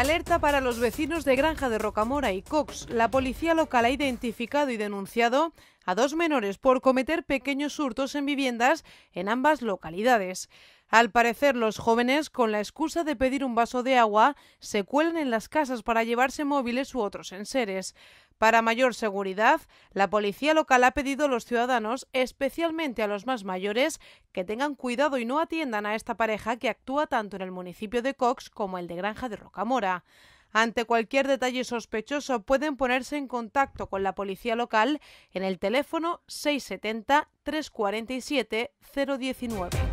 Alerta para los vecinos de Granja de Rocamora y Cox. La policía local ha identificado y denunciado a dos menores por cometer pequeños hurtos en viviendas en ambas localidades. Al parecer, los jóvenes, con la excusa de pedir un vaso de agua, se cuelan en las casas para llevarse móviles u otros enseres. Para mayor seguridad, la policía local ha pedido a los ciudadanos, especialmente a los más mayores, que tengan cuidado y no atiendan a esta pareja que actúa tanto en el municipio de Cox como el de Granja de Rocamora. Ante cualquier detalle sospechoso pueden ponerse en contacto con la policía local en el teléfono 670 347 019.